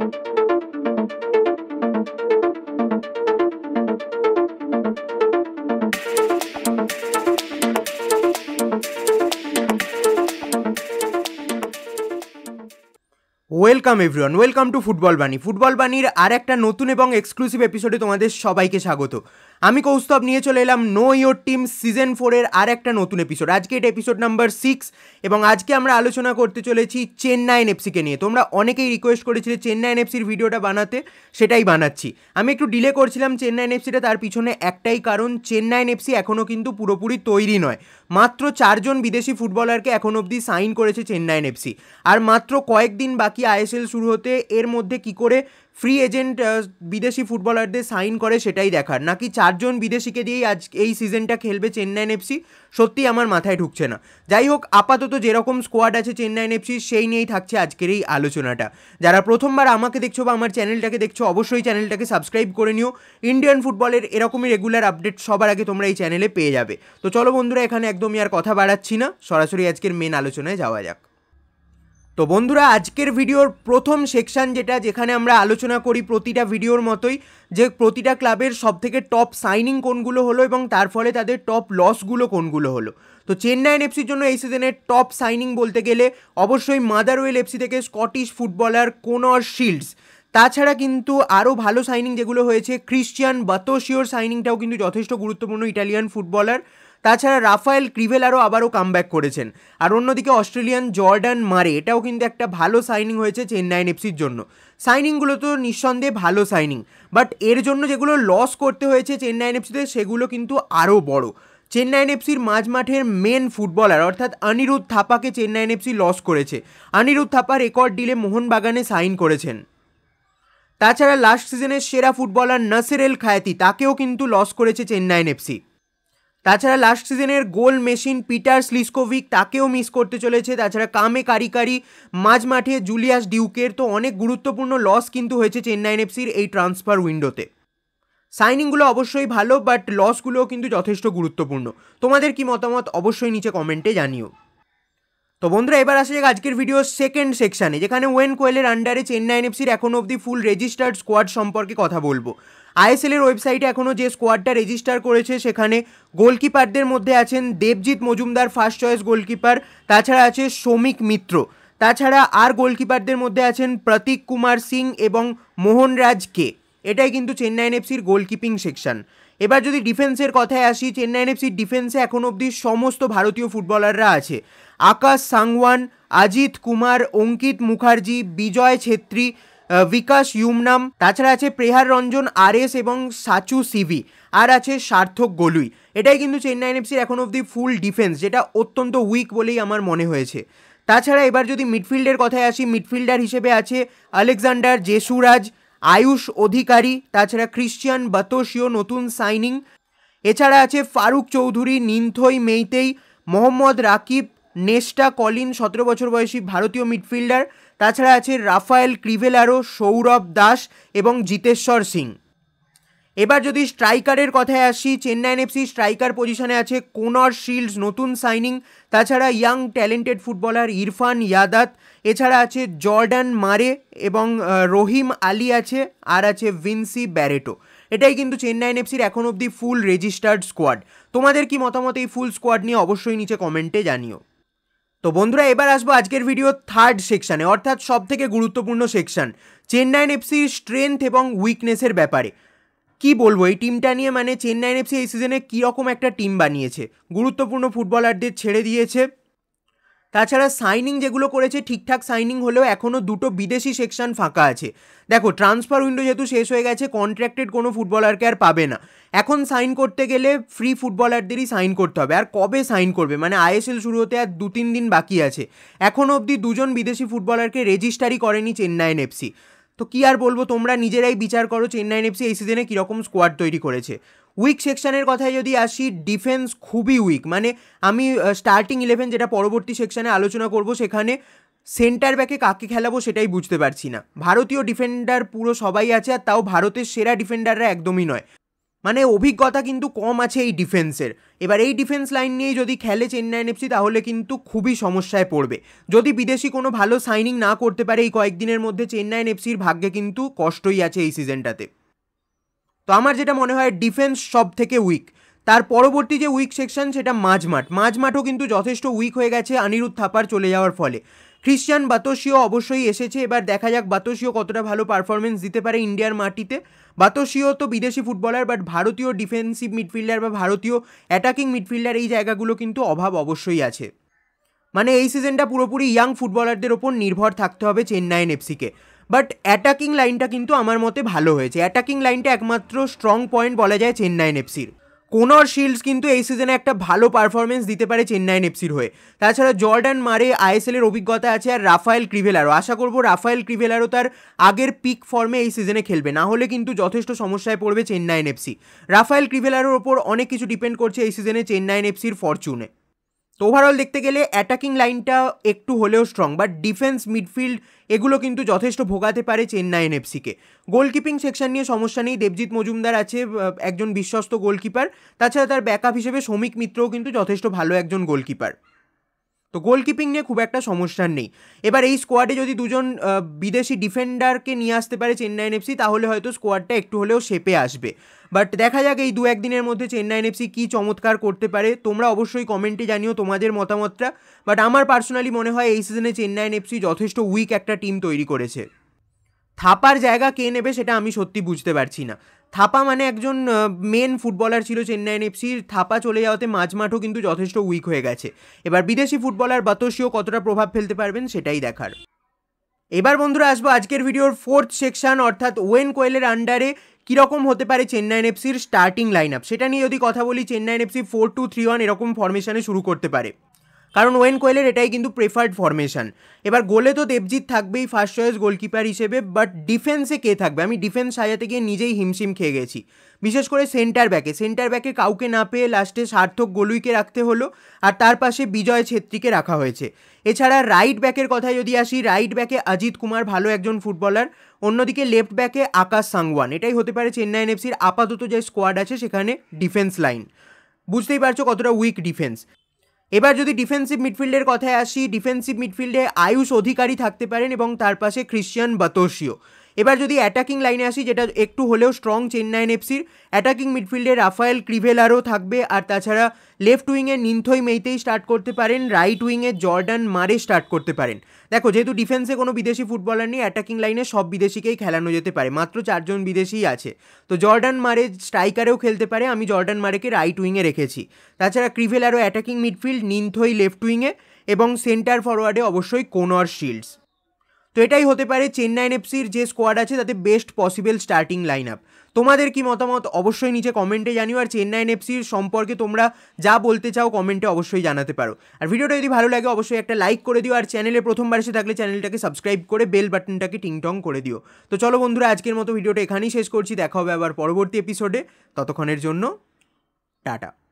welcome everyone welcome to football Bani football বাণীর আর একটা নতুন এবং এক্সক্লুসিভ এপিসোডে তোমাদের সবাইকে স্বাগত আমি কৌস্তব নিয়ে চলে এলাম নো ইয়োর টিম সিজন ফোরের আর একটা নতুন এপিসোড আজকে এটা এপিসোড নাম্বার সিক্স এবং আজকে আমরা আলোচনা করতে চলেছি চেন্নাই এফসিকে নিয়ে তোমরা অনেকেই রিকোয়েস্ট করেছিলে চেন্নাই এফসির ভিডিওটা বানাতে সেটাই বানাচ্ছি আমি একটু ডিলে করছিলাম চেন্নাই এফসিটা তার পিছনে একটাই কারণ চেন্নাই এফসি এখনও কিন্তু পুরোপুরি তৈরি নয় মাত্র চারজন বিদেশি ফুটবলারকে এখন অবধি সাইন করেছে এন এফসি আর মাত্র কয়েকদিন বাকি আইএসএল শুরু হতে এর মধ্যে কি করে ফ্রি এজেন্ট uh, বিদেশি ফুটবলারদের সাইন করে সেটাই দেখার নাকি চারজন বিদেশিকে দিয়েই আজ এই সিজনটা খেলবে চেন্নাইন এফসি সত্যি আমার মাথায় ঢুকছে না যাই হোক আপাতত যেরকম স্কোয়াড আছে চেন্নাই এফসি সেই নিয়েই থাকছে আজকের এই আলোচনাটা যারা প্রথমবার আমাকে দেখছো বা আমার চ্যানেলটাকে দেখছো অবশ্যই চ্যানেলটাকে সাবস্ক্রাইব করে নিও ইন্ডিয়ান ফুটবলের এরকমই রেগুলার আপডেট সবার আগে তোমরা এই চ্যানেলে পেয়ে যাবে তো চলো বন্ধুরা এখানে একদমই আর কথা বাড়াচ্ছি না সরাসরি আজকের মেন আলোচনায় যাওয়া যাক তো বন্ধুরা আজকের ভিডিওর প্রথম সেকশান যেটা যেখানে আমরা আলোচনা করি প্রতিটা ভিডিওর মতোই যে প্রতিটা ক্লাবের সবথেকে টপ সাইনিং কোনগুলো হলো এবং তার ফলে তাদের টপ লসগুলো কোনগুলো হলো তো চেন্নাইন এফসির জন্য এই সিজনের টপ সাইনিং বলতে গেলে অবশ্যই মাদারওয়েল এফসি থেকে স্কটিশ ফুটবলার কোনর শিল্ডস তাছাড়া কিন্তু আরও ভালো সাইনিং যেগুলো হয়েছে ক্রিশ্চিয়ান বাতোশিওর সাইনিংটাও কিন্তু যথেষ্ট গুরুত্বপূর্ণ ইটালিয়ান ফুটবলার তাছাড়া রাফায়েল ক্রিভেলারও আবারও কামব্যাক করেছেন আর অন্যদিকে অস্ট্রেলিয়ান জর্ডান মারে এটাও কিন্তু একটা ভালো সাইনিং হয়েছে চেন্নাই এফসির জন্য সাইনিংগুলো তো নিঃসন্দেহে ভালো সাইনিং বাট এর জন্য যেগুলো লস করতে হয়েছে চেন্নাই এফসিতে সেগুলো কিন্তু আরও বড় চেন্নাই এফসির মাঝ মাঠের মেন ফুটবলার অর্থাৎ অনিরুদ্ধ থাপাকে চেন্নাই এফসি লস করেছে অনিরুদ্ধ থাপা রেকর্ড ডিলে মোহনবাগানে সাইন করেছেন তাছাড়া লাস্ট সিজনের সেরা ফুটবলার নাসের এল খায়াতি তাকেও কিন্তু লস করেছে চেন্নাই এফসি তাছাড়া লাস্ট সিজনের গোল মেশিন পিটার স্লিসকোভিক তাকেও মিস করতে চলেছে তাছাড়া কামে কারিকারি মাঝ মাঠে জুলিয়াস ডিউকের তো অনেক গুরুত্বপূর্ণ লস কিন্তু হয়েছে চেন্নাই এফসির এই ট্রান্সফার উইন্ডোতে সাইনিংগুলো অবশ্যই ভালো বাট লসগুলোও কিন্তু যথেষ্ট গুরুত্বপূর্ণ তোমাদের কি মতামত অবশ্যই নিচে কমেন্টে জানিও তো বন্ধুরা এবার আসে যাক আজকের ভিডিও সেকেন্ড সেকশানে যেখানে ওয়েন কোয়েলের আন্ডারে চেন্নাই এফসির এখন অবধি ফুল রেজিস্টার্ড স্কোয়াড সম্পর্কে কথা বলবো আইএসএলের ওয়েবসাইটে এখনও যে স্কোয়াডটা রেজিস্টার করেছে সেখানে গোলকিপারদের মধ্যে আছেন Debjit Majumdar first choice goalkeeper তাছাড়া আছে শ্রমিক মিত্র তাছাড়া আর গোলকিপারদের মধ্যে আছেন প্রতীক কুমার সিং এবং মোহনরাজ কে এটাই কিন্তু চেন্নাইন এফসির গোলকিপিং সেকশন এবার যদি ডিফেন্সের কথায় আসি চেন্নাইন এফসির ডিফেন্সে এখন অবধি সমস্ত ভারতীয় ফুটবলাররা আছে আকাশ সাংওয়ান আজিত কুমার অঙ্কিত মুখার্জি বিজয় ছেত্রী বিকাশ ইউমনাম তাছাড়া আছে প্রেহার রঞ্জন আর এস এবং সাচু সিভি আর আছে সার্থক গোলুই এটাই কিন্তু চেন্নাই এনএফসির এখন অবধি ফুল ডিফেন্স যেটা অত্যন্ত উইক বলেই আমার মনে হয়েছে তাছাড়া এবার যদি মিডফিল্ডের কথায় আসি মিডফিল্ডার হিসেবে আছে আলেকজান্ডার জেসুরাজ আয়ুষ অধিকারী তাছাড়া ক্রিশ্চিয়ান বাতোসীয় নতুন সাইনিং এছাড়া আছে ফারুক চৌধুরী নিন্থই মেইতেই মোহাম্মদ রাকিব নেস্টা কলিন সতেরো বছর বয়সী ভারতীয় মিডফিল্ডার তাছাড়া আছে রাফায়েল ক্রিভেলারো সৌরভ দাস এবং জিতেশ্বর সিং এবার যদি স্ট্রাইকারের কথায় আসি চেন্নাই এফসি স্ট্রাইকার পজিশনে আছে কোনর শিল্ডস নতুন সাইনিং তাছাড়া young talented footballer Irfan Yadwad এছাড়া আছে জর্ডান মারে এবং রহিম আলী আছে আর আছে ভিনসি ব্যারেটো এটাই কিন্তু চেন্নাই এফসির এখন অবধি ফুল রেজিস্টার্ড স্কোয়াড তোমাদের কি মতামত এই ফুল স্কোয়াড নিয়ে অবশ্যই নিচে কমেন্টে জানিও তো বন্ধুরা এবার আসবো আজকের ভিডিও থার্ড সেকশানে অর্থাৎ সব থেকে গুরুত্বপূর্ণ সেকশান চেন্নাইন এফসির স্ট্রেংথ এবং উইকনেসের ব্যাপারে কি বলবো এই টিমটা নিয়ে মানে চেন্নাইন এফসি এই সিজনে কীরকম একটা টিম বানিয়েছে গুরুত্বপূর্ণ ফুটবলারদের ছেড়ে দিয়েছে তাছাড়া সাইনিং যেগুলো করেছে ঠিকঠাক সাইনিং হলেও এখনও দুটো বিদেশি সেকশন ফাঁকা আছে দেখো ট্রান্সফার উইন্ডো যেহেতু শেষ হয়ে গেছে কন্ট্রাক্টেড কোনো ফুটবলারকে আর পাবে না এখন সাইন করতে গেলে ফ্রি ফুটবলারদেরই সাইন করতে হবে আর কবে সাইন করবে মানে আইএসএল শুরু হতে আর দু তিন দিন বাকি আছে এখনও অবধি দুজন বিদেশি ফুটবলারকে রেজিস্টারই করেনি চেন্নাইন এফসি তো কী আর বলবো তোমরা নিজেরাই বিচার করো চেন্নাইন এফসি এই সিজনে কীরকম স্কোয়াড তৈরি করেছে উইক সেকশনের কথায় যদি আসি ডিফেন্স খুবই উইক মানে আমি স্টার্টিং ইলেভেন যেটা পরবর্তী সেকশানে আলোচনা করব সেখানে সেন্টার ব্যাকে কাকে খেলাবো সেটাই বুঝতে পারছি না ভারতীয় ডিফেন্ডার পুরো সবাই আছে আর তাও ভারতের সেরা ডিফেন্ডাররা একদমই নয় মানে অভিজ্ঞতা কিন্তু কম আছে এই ডিফেন্সের এবার এই ডিফেন্স লাইন নিয়ে যদি খেলে চেন্নাই এফসি তাহলে কিন্তু খুবই সমস্যায় পড়বে যদি বিদেশি কোনো ভালো সাইনিং না করতে পারে এই কয়েকদিনের মধ্যে চেন্নাই এফসির ভাগ্যে কিন্তু কষ্টই আছে এই সিজনটাতে তো আমার যেটা মনে হয় ডিফেন্স সব থেকে উইক তার পরবর্তী যে উইক সেকশন সেটা মাঝমাঠ মাঝমাঠও কিন্তু যথেষ্ট উইক হয়ে গেছে অনিরুদ্ধ থাপার চলে যাওয়ার ফলে ক্রিশ্চিয়ান বাতসীয় অবশ্যই এসেছে এবার দেখা যাক বাতসীয় কতটা ভালো পারফরমেন্স দিতে পারে ইন্ডিয়ার মাটিতে বাতসীয় তো বিদেশি ফুটবলার বাট ভারতীয় ডিফেন্সিভ মিডফিল্ডার বা ভারতীয় অ্যাটাকিং মিডফিল্ডার এই জায়গাগুলো কিন্তু অভাব অবশ্যই আছে মানে এই সিজনটা পুরোপুরি ইয়াং ফুটবলারদের ওপর নির্ভর থাকতে হবে চেন্নাইয়ের এফসিকে বাট অ্যাটাকিং লাইনটা কিন্তু আমার মতে ভালো হয়েছে অ্যাটাকিং লাইনটা একমাত্র স্ট্রং পয়েন্ট বলা যায় চেন্নাইয়ের এফসির কোনর শিল্ডস কিন্তু এই সিজনে একটা ভালো পারফরমেন্স দিতে পারে চেন্নাইন এফসির হয়ে তাছাড়া জর্ডান মারে আইএসএলের অভিজ্ঞতা আছে আর রাফায়েল ক্রিভেলারও আশা করব রাফায়েল ক্রিভেলারও তার আগের পিক ফর্মে এই সিজনে খেলবে না হলে কিন্তু যথেষ্ট সমস্যায় পড়বে চেন্নাইন এফসি রাফায়েল ক্রিভেলারের ওপর অনেক কিছু ডিপেন্ড করছে এই সিজনে চেন্নাইন এফসির ফরচুনে তো ওভারঅল দেখতে গেলে অ্যাটাকিং লাইনটা একটু হলেও স্ট্রং বাট ডিফেন্স মিডফিল্ড এগুলো কিন্তু যথেষ্ট ভোগাতে পারে চেন্নাই এনএফসিকে গোলকিপিং সেকশন নিয়ে সমস্যা নেই দেবজিৎ মজুমদার আছে একজন বিশ্বস্ত গোলকিপার তাছাড়া তার ব্যাকআপ হিসেবে শ্রমিক মিত্রও কিন্তু যথেষ্ট ভালো একজন গোলকিপার তো গোলকিপিং নিয়ে খুব একটা সমস্যার নেই এবার এই স্কোয়াডে যদি দুজন বিদেশি ডিফেন্ডারকে নিয়ে আসতে পারে চেন্নাইন এফসি তাহলে হয়তো স্কোয়াডটা একটু হলেও শেপে আসবে বাট দেখা যাক এই দু একদিনের মধ্যে চেন্নাইন এফসি কী চমৎকার করতে পারে তোমরা অবশ্যই কমেন্টে জানিও তোমাদের মতামতটা বাট আমার পার্সোনালি মনে হয় এই সিজনে চেন্নাইন এফসি যথেষ্ট উইক একটা টিম তৈরি করেছে থাপার জায়গা কে নেবে সেটা আমি সত্যি বুঝতে পারছি না থাপা মানে একজন মেন ফুটবলার ছিল চেন্নাই এফসির থাপা চলে যাওয়াতে মাঝমাঠও কিন্তু যথেষ্ট উইক হয়ে গেছে এবার বিদেশি ফুটবলার বাতসীয় কতটা প্রভাব ফেলতে পারবেন সেটাই দেখার এবার বন্ধুরা আসবো আজকের ভিডিওর ফোর্থ সেকশন অর্থাৎ ওয়েন কোয়েলের আন্ডারে কীরকম হতে পারে চেন্নাইন এফসির স্টার্টিং লাইন আপ সেটা নিয়ে যদি কথা বলি Chennaiyin FC four two three one এরকম ফরমেশানে শুরু করতে পারে কারণ ওয়েন কোয়েলের এটাই কিন্তু প্রেফার্ড ফরমেশন এবার গোলে তো দেবজিৎ থাকবেই ফার্স্ট চয়েস গোলকিপার হিসেবে বাট ডিফেন্সে কে থাকবে আমি ডিফেন্স সাজাতে গিয়ে নিজেই হিমশিম খেয়ে গেছি বিশেষ করে সেন্টার ব্যাকে সেন্টার ব্যাকে কাউকে না পেয়ে লাস্টে সার্থক গোলুইকে রাখতে হলো আর তার পাশে বিজয় ছেত্রীকে রাখা হয়েছে এছাড়া রাইট ব্যাকের কথায় যদি আসি রাইট ব্যাকে অজিত কুমার ভালো একজন ফুটবলার অন্যদিকে লেফট ব্যাকে আকাশ সাংওয়ান এটাই হতে পারে চেন্নাই এনএফসির আপাতত যে স্কোয়াড আছে সেখানে ডিফেন্স লাইন বুঝতেই পারছো কতটা উইক ডিফেন্স এবার যদি ডিফেন্সিভ মিডফিল্ডের কথায় আসি ডিফেন্সিভ মিডফিল্ডে আয়ুষ অধিকারী থাকতে পারেন এবং তার পাশে খ্রিশ্চিয়ান বাতোসিও এবার যদি অ্যাটাকিং লাইনে আসি যেটা একটু হলেও স্ট্রং চেন্নাই এফসির অ্যাটাকিং মিডফিল্ডে রাফায়েল ক্রিভেলারও থাকবে আর তাছাড়া লেফট উইংয়ে নিন্থই মেইতেই স্টার্ট করতে পারেন রাইট উইংয়ে জর্ডান মারে স্টার্ট করতে পারেন দেখো যেহেতু ডিফেন্সে কোনো বিদেশি ফুটবলার নেই অ্যাটাকিং লাইনে সব বিদেশিকেই খেলানো যেতে পারে মাত্র চারজন বিদেশিই আছে তো জর্ডান মারে স্ট্রাইকারেও খেলতে পারে আমি জর্ডান মারেকে রাইট উইংয়ে রেখেছি তাছাড়া ক্রিভেলারও অ্যাটাকিং মিডফিল্ড নিন্থই লেফট উইংয়ে এবং সেন্টার ফরওয়ার্ডে অবশ্যই কোনর শিল্ডস তো এটাই হতে পারে চেন্নাই এফসির যে স্কোয়াড আছে তাতে best possible starting line up তোমাদের কি মতামত অবশ্যই নিচে কমেন্টে জানিও আর চেন্নাই এফসির সম্পর্কে তোমরা যা বলতে চাও কমেন্টে অবশ্যই জানাতে পারো আর ভিডিওটা যদি ভালো লাগে অবশ্যই একটা লাইক করে দিও আর চ্যানেলে প্রথমবার এসে থাকলে চ্যানেলটাকে সাবস্ক্রাইব করে বেল বাটনটাকে টিংটং করে দিও তো চলো বন্ধুরা আজকের মতো ভিডিওটা এখানেই শেষ করছি দেখা হবে আবার পরবর্তী এপিসোডে ততক্ষণের জন্য টাটা